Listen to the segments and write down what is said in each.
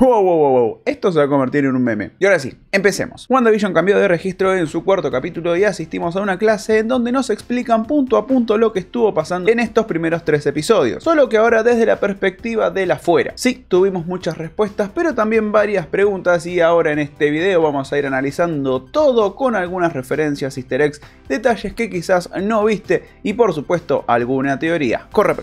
Wow, wow, wow, esto se va a convertir en un meme. Y ahora sí, empecemos. WandaVision cambió de registro en su cuarto capítulo y asistimos a una clase en donde nos explican punto a punto lo que estuvo pasando en estos primeros tres episodios, solo que ahora desde la perspectiva la afuera. Sí, tuvimos muchas respuestas, pero también varias preguntas y ahora en este video vamos a ir analizando todo con algunas referencias, easter eggs, detalles que quizás no viste y por supuesto alguna teoría. Corre,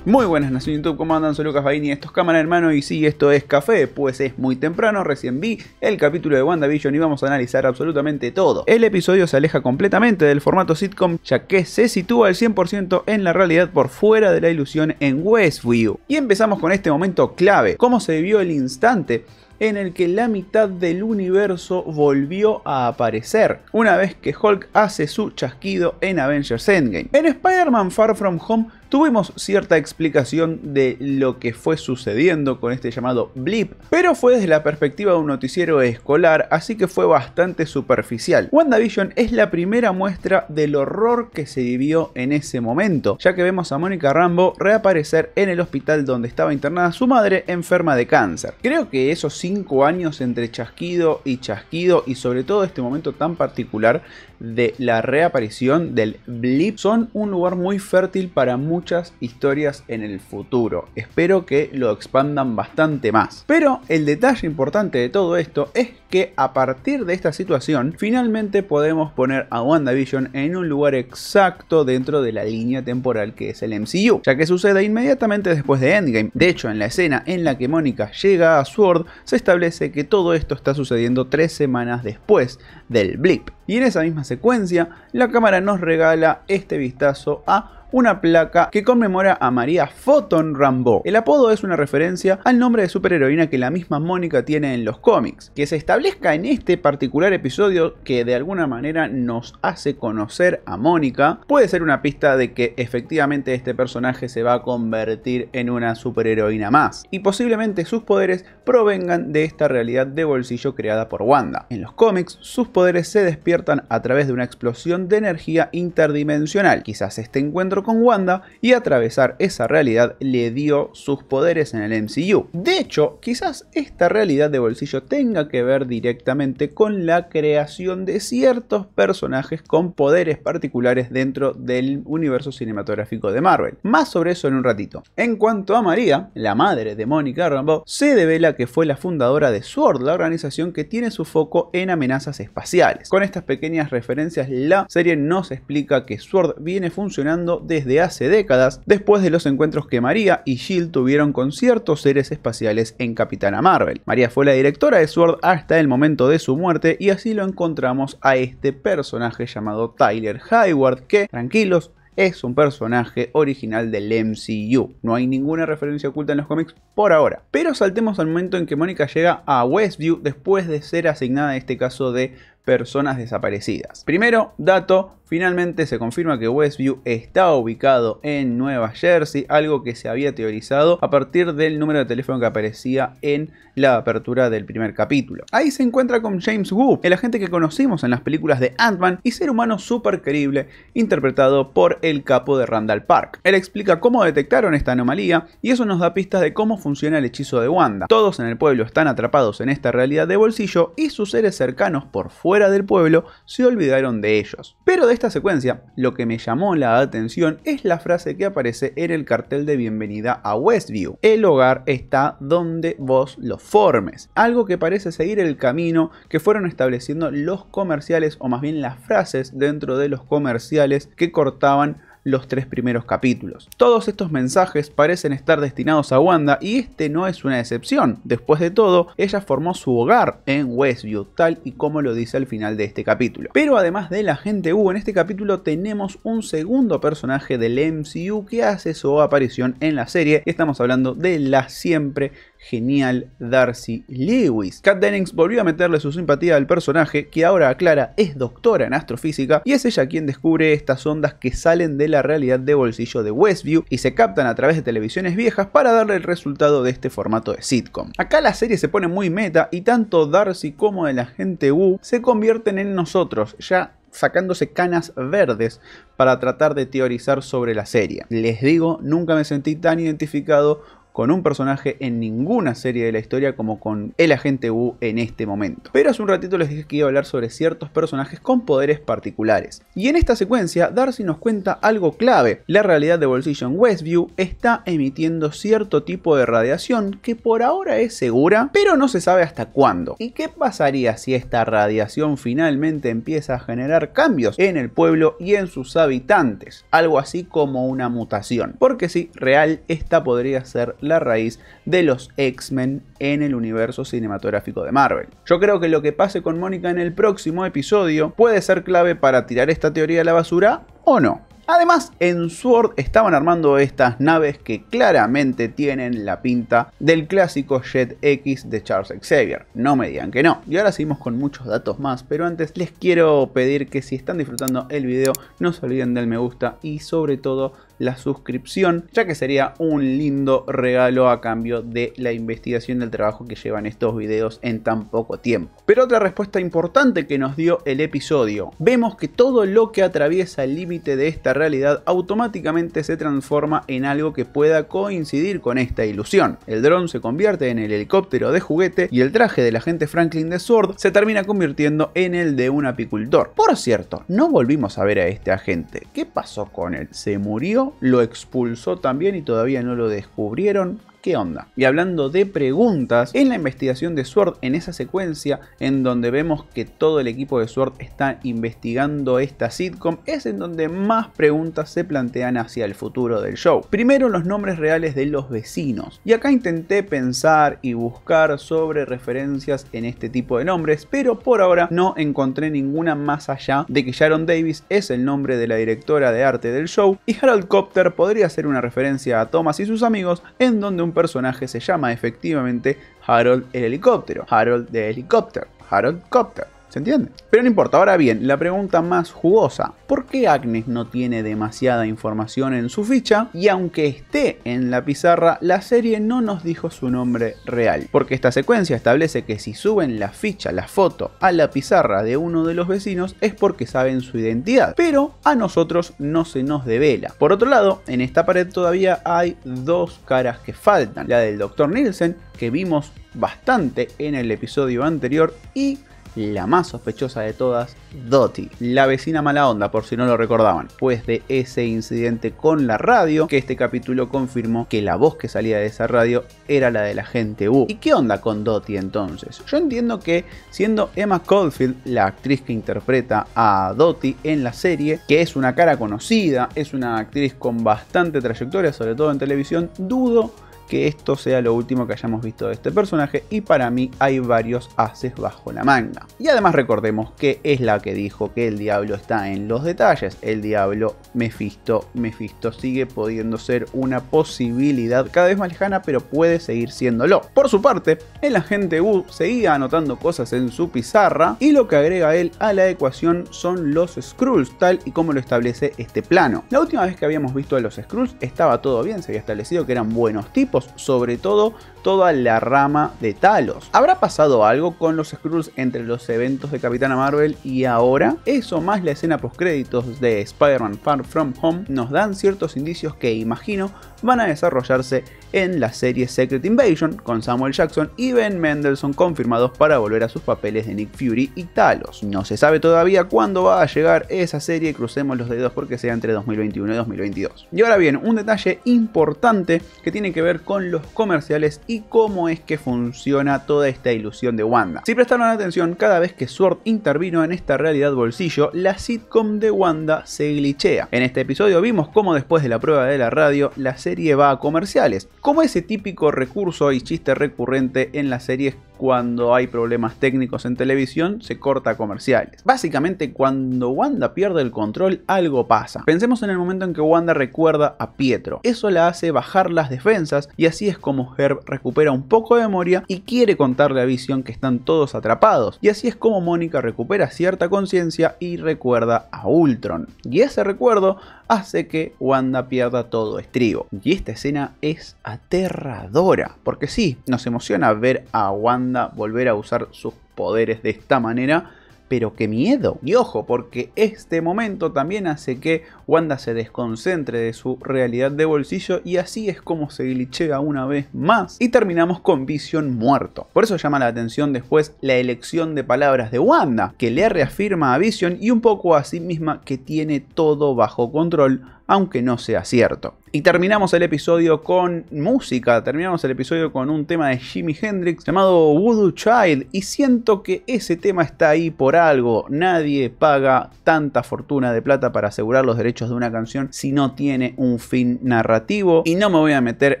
muy buenas Nación YouTube, ¿cómo andan? Soy Lucas Baini, esto es Cámara Hermano y sí, esto es Café, pues es muy temprano, recién vi el capítulo de WandaVision y vamos a analizar absolutamente todo. El episodio se aleja completamente del formato sitcom ya que se sitúa al 100% en la realidad por fuera de la ilusión en Westview. Y empezamos con este momento clave, cómo se vio el instante en el que la mitad del universo volvió a aparecer, una vez que Hulk hace su chasquido en Avengers Endgame. En Spider-Man Far From Home Tuvimos cierta explicación de lo que fue sucediendo con este llamado blip, pero fue desde la perspectiva de un noticiero escolar, así que fue bastante superficial. WandaVision es la primera muestra del horror que se vivió en ese momento, ya que vemos a Mónica Rambo reaparecer en el hospital donde estaba internada su madre enferma de cáncer. Creo que esos cinco años entre chasquido y chasquido y sobre todo este momento tan particular de la reaparición del blip son un lugar muy fértil para muchas historias en el futuro. Espero que lo expandan bastante más. Pero el detalle importante de todo esto es que a partir de esta situación finalmente podemos poner a WandaVision en un lugar exacto dentro de la línea temporal que es el MCU, ya que sucede inmediatamente después de Endgame. De hecho, en la escena en la que Mónica llega a Sword, se establece que todo esto está sucediendo tres semanas después del blip. Y en esa misma secuencia, la cámara nos regala este vistazo a una placa que conmemora a María Photon Rambo El apodo es una referencia al nombre de superheroína que la misma Mónica tiene en los cómics. Que se establezca en este particular episodio que de alguna manera nos hace conocer a Mónica, puede ser una pista de que efectivamente este personaje se va a convertir en una superheroína más. Y posiblemente sus poderes provengan de esta realidad de bolsillo creada por Wanda. En los cómics, sus poderes se despiertan a través de una explosión de energía interdimensional. Quizás este encuentro con Wanda y atravesar esa realidad le dio sus poderes en el MCU. De hecho, quizás esta realidad de bolsillo tenga que ver directamente con la creación de ciertos personajes con poderes particulares dentro del universo cinematográfico de Marvel. Más sobre eso en un ratito. En cuanto a María, la madre de Mónica Rambeau, se devela que fue la fundadora de SWORD, la organización que tiene su foco en amenazas espaciales. Con estas pequeñas referencias, la serie nos explica que SWORD viene funcionando desde hace décadas, después de los encuentros que María y Jill tuvieron con ciertos seres espaciales en Capitana Marvel. María fue la directora de Sword hasta el momento de su muerte y así lo encontramos a este personaje llamado Tyler Hayward que, tranquilos, es un personaje original del MCU. No hay ninguna referencia oculta en los cómics por ahora. Pero saltemos al momento en que Mónica llega a Westview después de ser asignada en este caso de personas desaparecidas. Primero, dato, finalmente se confirma que Westview está ubicado en Nueva Jersey, algo que se había teorizado a partir del número de teléfono que aparecía en la apertura del primer capítulo. Ahí se encuentra con James Woo, el agente que conocimos en las películas de Ant-Man y ser humano súper creíble, interpretado por el capo de Randall Park. Él explica cómo detectaron esta anomalía y eso nos da pistas de cómo funciona el hechizo de Wanda. Todos en el pueblo están atrapados en esta realidad de bolsillo y sus seres cercanos por fuera del pueblo, se olvidaron de ellos. Pero de esta secuencia, lo que me llamó la atención es la frase que aparece en el cartel de bienvenida a Westview. El hogar está donde vos lo formes. Algo que parece seguir el camino que fueron estableciendo los comerciales o más bien las frases dentro de los comerciales que cortaban los tres primeros capítulos. Todos estos mensajes parecen estar destinados a Wanda y este no es una excepción. Después de todo, ella formó su hogar en Westview, tal y como lo dice al final de este capítulo. Pero además de la gente U, en este capítulo tenemos un segundo personaje del MCU que hace su aparición en la serie. Estamos hablando de la siempre genial Darcy Lewis. Kat Dennings volvió a meterle su simpatía al personaje, que ahora aclara es doctora en astrofísica y es ella quien descubre estas ondas que salen de la realidad de bolsillo de Westview y se captan a través de televisiones viejas para darle el resultado de este formato de sitcom. Acá la serie se pone muy meta y tanto Darcy como el agente Wu se convierten en nosotros, ya sacándose canas verdes para tratar de teorizar sobre la serie. Les digo, nunca me sentí tan identificado con un personaje en ninguna serie de la historia como con el agente Wu en este momento. Pero hace un ratito les dije que iba a hablar sobre ciertos personajes con poderes particulares. Y en esta secuencia, Darcy nos cuenta algo clave. La realidad de Bolsillo Westview está emitiendo cierto tipo de radiación que por ahora es segura, pero no se sabe hasta cuándo. ¿Y qué pasaría si esta radiación finalmente empieza a generar cambios en el pueblo y en sus habitantes? Algo así como una mutación. Porque si real, esta podría ser la raíz de los X-Men en el universo cinematográfico de Marvel. Yo creo que lo que pase con Mónica en el próximo episodio puede ser clave para tirar esta teoría a la basura o no. Además, en Sword estaban armando estas naves que claramente tienen la pinta del clásico Jet X de Charles Xavier. No me digan que no. Y ahora seguimos con muchos datos más, pero antes les quiero pedir que si están disfrutando el video no se olviden del me gusta y sobre todo la suscripción, ya que sería un lindo regalo a cambio de la investigación del trabajo que llevan estos videos en tan poco tiempo. Pero otra respuesta importante que nos dio el episodio, vemos que todo lo que atraviesa el límite de esta realidad automáticamente se transforma en algo que pueda coincidir con esta ilusión. El dron se convierte en el helicóptero de juguete y el traje del agente Franklin de Sword se termina convirtiendo en el de un apicultor. Por cierto, no volvimos a ver a este agente. ¿Qué pasó con él? ¿Se murió? lo expulsó también y todavía no lo descubrieron qué onda. Y hablando de preguntas, en la investigación de Sword, en esa secuencia en donde vemos que todo el equipo de Sword está investigando esta sitcom, es en donde más preguntas se plantean hacia el futuro del show. Primero los nombres reales de los vecinos. Y acá intenté pensar y buscar sobre referencias en este tipo de nombres, pero por ahora no encontré ninguna más allá de que Sharon Davis es el nombre de la directora de arte del show y Harold Copter podría ser una referencia a Thomas y sus amigos en donde un personaje se llama efectivamente Harold el helicóptero, Harold de helicóptero, Harold Copter entiende? Pero no importa, ahora bien, la pregunta más jugosa. ¿Por qué Agnes no tiene demasiada información en su ficha? Y aunque esté en la pizarra, la serie no nos dijo su nombre real. Porque esta secuencia establece que si suben la ficha, la foto, a la pizarra de uno de los vecinos es porque saben su identidad. Pero a nosotros no se nos devela. Por otro lado, en esta pared todavía hay dos caras que faltan. La del Dr. Nielsen, que vimos bastante en el episodio anterior, y la más sospechosa de todas, Dottie, la vecina mala onda, por si no lo recordaban, pues de ese incidente con la radio, que este capítulo confirmó que la voz que salía de esa radio era la de la gente U. ¿Y qué onda con Dottie entonces? Yo entiendo que siendo Emma Caulfield la actriz que interpreta a Dottie en la serie, que es una cara conocida, es una actriz con bastante trayectoria, sobre todo en televisión, dudo que esto sea lo último que hayamos visto de este personaje y para mí hay varios haces bajo la manga. Y además recordemos que es la que dijo que el diablo está en los detalles, el diablo Mefisto Mephisto sigue pudiendo ser una posibilidad cada vez más lejana pero puede seguir siéndolo. Por su parte, el agente U seguía anotando cosas en su pizarra y lo que agrega él a la ecuación son los Skrulls tal y como lo establece este plano. La última vez que habíamos visto a los Skrulls estaba todo bien, se había establecido que eran buenos tipos sobre todo toda la rama de Talos. ¿Habrá pasado algo con los Skrulls entre los eventos de Capitana Marvel y ahora? Eso más la escena postcréditos de Spider-Man Far From Home nos dan ciertos indicios que imagino van a desarrollarse en la serie Secret Invasion con Samuel Jackson y Ben Mendelssohn confirmados para volver a sus papeles de Nick Fury y Talos. No se sabe todavía cuándo va a llegar esa serie, crucemos los dedos porque sea entre 2021 y 2022. Y ahora bien, un detalle importante que tiene que ver con los comerciales y y cómo es que funciona toda esta ilusión de Wanda. Si prestaron atención, cada vez que Sword intervino en esta realidad bolsillo, la sitcom de Wanda se glitchea. En este episodio vimos cómo después de la prueba de la radio, la serie va a comerciales, como ese típico recurso y chiste recurrente en las series cuando hay problemas técnicos en televisión, se corta comerciales. Básicamente, cuando Wanda pierde el control, algo pasa. Pensemos en el momento en que Wanda recuerda a Pietro. Eso la hace bajar las defensas y así es como Herb recupera un poco de memoria y quiere contarle a Vision que están todos atrapados. Y así es como Mónica recupera cierta conciencia y recuerda a Ultron. Y ese recuerdo hace que Wanda pierda todo estribo. Y esta escena es aterradora, porque sí, nos emociona ver a Wanda volver a usar sus poderes de esta manera, pero qué miedo. Y ojo, porque este momento también hace que Wanda se desconcentre de su realidad de bolsillo y así es como se glitchea una vez más y terminamos con Vision muerto. Por eso llama la atención después la elección de palabras de Wanda, que le reafirma a Vision y un poco a sí misma que tiene todo bajo control aunque no sea cierto. Y terminamos el episodio con música, terminamos el episodio con un tema de Jimi Hendrix llamado Voodoo Child y siento que ese tema está ahí por algo. Nadie paga tanta fortuna de plata para asegurar los derechos de una canción si no tiene un fin narrativo y no me voy a meter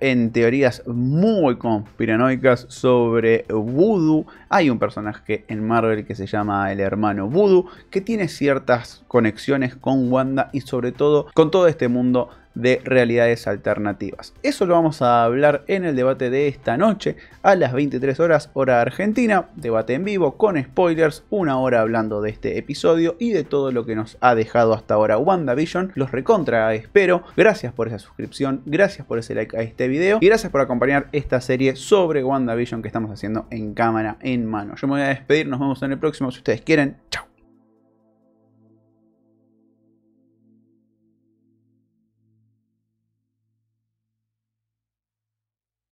en teorías muy conspiranoicas sobre Voodoo. Hay un personaje en Marvel que se llama el hermano Voodoo que tiene ciertas conexiones con Wanda y sobre todo con todo este mundo de realidades alternativas. Eso lo vamos a hablar en el debate de esta noche a las 23 horas hora argentina, debate en vivo con spoilers, una hora hablando de este episodio y de todo lo que nos ha dejado hasta ahora WandaVision, los recontra espero, gracias por esa suscripción, gracias por ese like a este video y gracias por acompañar esta serie sobre WandaVision que estamos haciendo en cámara en mano. Yo me voy a despedir, nos vemos en el próximo si ustedes quieren, chao.